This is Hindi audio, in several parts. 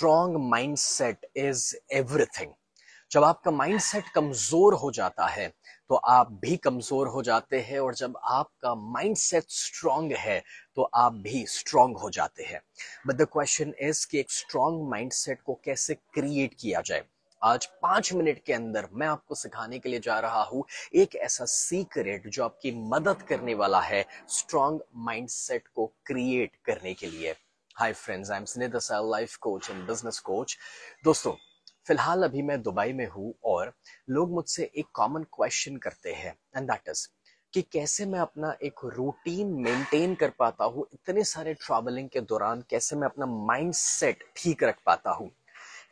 स्ट्रांग माइंडसेट इज एवरीथिंग जब आपका माइंडसेट कमजोर हो जाता है तो आप भी कमजोर हो जाते हैं और जब आपका माइंडसेट स्ट्रांग है तो आप भी स्ट्रांग हो जाते हैं बट द क्वेश्चन इज कि एक स्ट्रांग माइंडसेट को कैसे क्रिएट किया जाए आज पांच मिनट के अंदर मैं आपको सिखाने के लिए जा रहा हूं एक ऐसा सीक्रेट जो आपकी मदद करने वाला है स्ट्रांग माइंडसेट को क्रिएट करने के लिए hi friends I am Sunit Dasal life coach and business coach दोस्तों फिलहाल अभी मैं दुबई में हूँ और लोग मुझसे एक कॉमन क्वेश्चन करते हैं एंड दैट इज कि कैसे मैं अपना एक रूटीन मेंटेन कर पाता हूँ इतने सारे ट्रैवलिंग के दौरान कैसे मैं अपना माइंडसेट ठीक रख पाता हूँ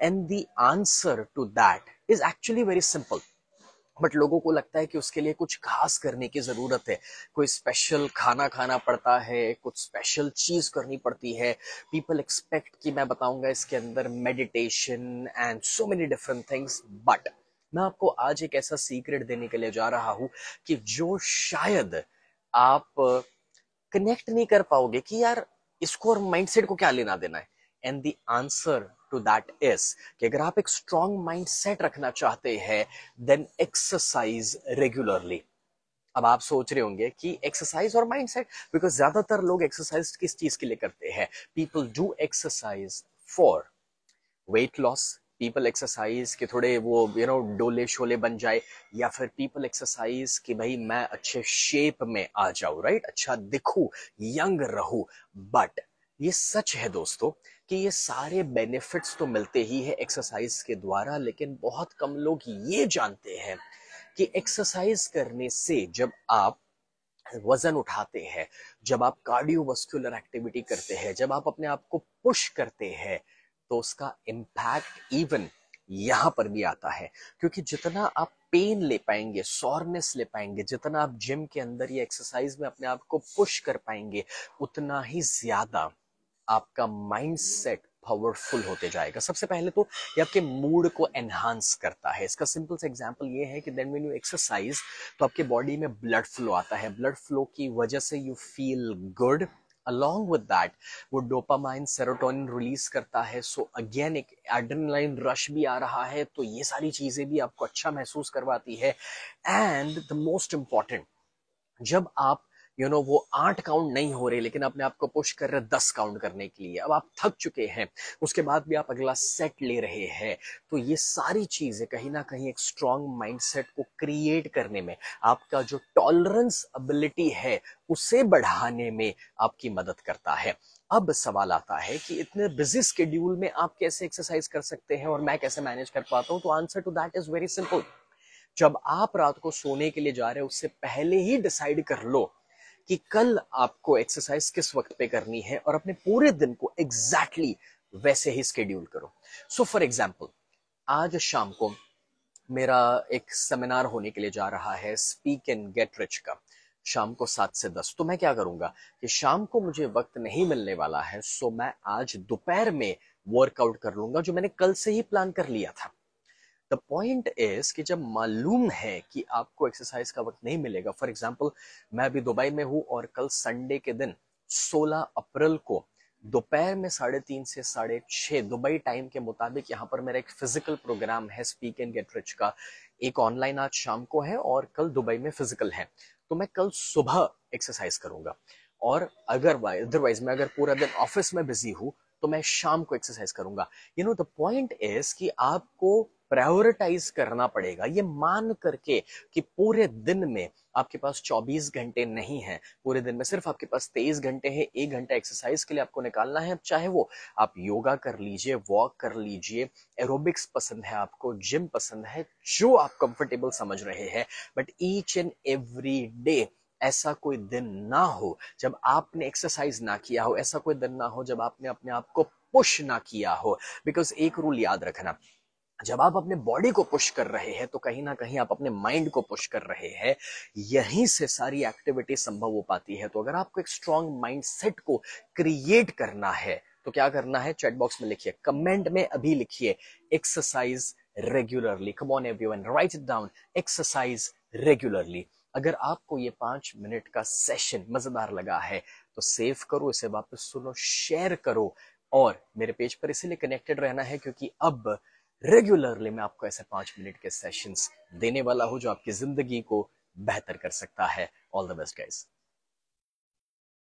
and the answer to that is actually very simple but लोगों को लगता है कि उसके लिए कुछ खास करने की ज़रूरत है कोई स्पेशल खाना खाना पड़ता है कुछ स्पेशल चीज़ करनी पड़ती है पीपल एक्सपेक्ट कि मैं बताऊंगा इसके अंदर meditation and so many different things but मैं आपको आज एक ऐसा सीक्रेट देने के लिए जा रहा हूं कि जो शायद आप कनेक्ट नहीं कर पाओगे कि यार इसको और माइंडसेट को क्या लेना देना है and the answer to that is कि अगर आप एक स्ट्रांग माइंड सेट रखना चाहते हैं देन एक्सरसाइज रेगुलरली अब आप सोच रहे होंगे कि एक्सरसाइज और माइंड सेट बिकॉज ज्यादातर लोग एक्सरसाइज किस चीज के लिए करते हैं people do exercise for weight loss people exercise के थोड़े वो यू नो डोले शोले बन जाए या फिर पीपल एक्सरसाइज कि भाई मैं अच्छे शेप में आ जाऊं राइट right? अच्छा दिखू यंग रहू बट ये सच है दोस्तों कि ये सारे बेनिफिट्स तो मिलते ही है एक्सरसाइज के द्वारा लेकिन बहुत कम लोग ये जानते हैं कि एक्सरसाइज करने से जब आप वजन उठाते हैं जब आप कार्डियोवास्कुलर एक्टिविटी करते हैं जब आप अपने आप को पुश करते हैं तो उसका इम्पैक्ट इवन यहाँ पर भी आता है क्योंकि जितना आप पेन ले पाएंगे सॉरनेस ले पाएंगे जितना आप जिम के अंदर या एक्सरसाइज में अपने आप को पुश कर पाएंगे उतना ही ज्यादा आपका माइंडसेट पावरफुल होते जाएगा सबसे पहले तो ये आपके मूड को एनहांस करता है इसका सिंपल सा एग्जांपल ये है कि देन व्हेन यू एक्सरसाइज तो आपके बॉडी में ब्लड फ्लो आता है ब्लड फ्लो की वजह से you feel good along with that वो डोपामाइन सेरोटोनिन रिलीज करता है सो अगेन एक एड्रेनलाइन रश भी आ रहा है तो ये सारी चीजें भी आपको अच्छा महसूस करवाती है एंड द मोस्ट इंपॉर्टेंट जब आप यू you नो know, वो आठ काउंट नहीं हो रहे लेकिन अपने आप को पुश कर रहे दस काउंट करने के लिए अब आप थक चुके हैं उसके बाद भी आप अगला सेट ले रहे हैं तो ये सारी चीजें कहीं ना कहीं एक स्ट्रांग माइंडसेट को क्रिएट करने में आपका जो टॉलरेंस एबिलिटी है उसे बढ़ाने में आपकी मदद करता है अब सवाल आता है कि इतने बिजी स्केड्यूल में आप कैसे एक्सरसाइज कर सकते हैं और मैं कैसे मैनेज कर पाता हूँ तो answer to that is very simple जब आप रात को सोने के लिए जा रहे हो उससे पहले ही डिसाइड कर लो कि कल आपको एक्सरसाइज किस वक्त पे करनी है और अपने पूरे दिन को एग्जैक्टली exactly वैसे ही स्केड्यूल करो सो फॉर एग्जाम्पल आज शाम को मेरा एक सेमिनार होने के लिए जा रहा है स्पीक एंड गेट रिच का शाम को सात से दस तो मैं क्या करूंगा कि शाम को मुझे वक्त नहीं मिलने वाला है सो मैं आज दोपहर में वर्कआउट कर लूंगा जो मैंने कल से ही प्लान कर लिया था द पॉइंट इज कि जब मालूम है कि आपको एक्सरसाइज का वक्त नहीं मिलेगा फॉर एग्जाम्पल मैं अभी दुबई में हूँ और कल संडे के दिन 16 अप्रैल को दोपहर में साढ़े तीन से साढ़े छः दुबई टाइम के मुताबिक यहाँ पर मेरा एक फिजिकल प्रोग्राम है स्पीक एंड गेट रिच का एक ऑनलाइन आज शाम को है और कल दुबई में फिजिकल है तो मैं कल सुबह एक्सरसाइज करूंगा और अगर अदरवाइज मैं अगर पूरा दिन ऑफिस में बिजी हूँ तो मैं शाम को एक्सरसाइज करूंगा you know the point is कि आपको प्रायोरिटाइज करना पड़ेगा ये मान करके कि पूरे दिन में आपके पास 24 घंटे नहीं है पूरे दिन में सिर्फ आपके पास 23 घंटे हैं एक घंटा एक्सरसाइज के लिए आपको निकालना है चाहे वो आप योगा कर लीजिए वॉक कर लीजिए एरोबिक्स पसंद है आपको जिम पसंद है जो आप कंफर्टेबल समझ रहे हैं but each and every day ऐसा कोई दिन ना हो जब आपने एक्सरसाइज ना किया हो ऐसा कोई दिन ना हो जब आपने अपने आप को पुश ना किया हो बिकॉज एक रूल याद रखना जब आप अपने बॉडी को पुश कर रहे हैं तो कहीं ना कहीं आप अपने माइंड को पुश कर रहे हैं यहीं से सारी एक्टिविटी संभव हो पाती है तो अगर आपको एक स्ट्रांग माइंड सेट को क्रिएट करना है तो क्या करना है चैट बॉक्स में लिखिए कमेंट में अभी लिखिए exercise regularly come on and write it down exercise regularly अगर आपको ये पांच मिनट का सेशन मजेदार लगा है तो सेव करो इसे वापस सुनो शेयर करो और मेरे पेज पर इसीलिए कनेक्टेड रहना है क्योंकि अब रेगुलरली मैं आपको ऐसे पांच मिनट के सेशंस देने वाला हूं जो आपकी ज़िंदगी को बेहतर कर सकता है ऑल द बेस्ट गाइज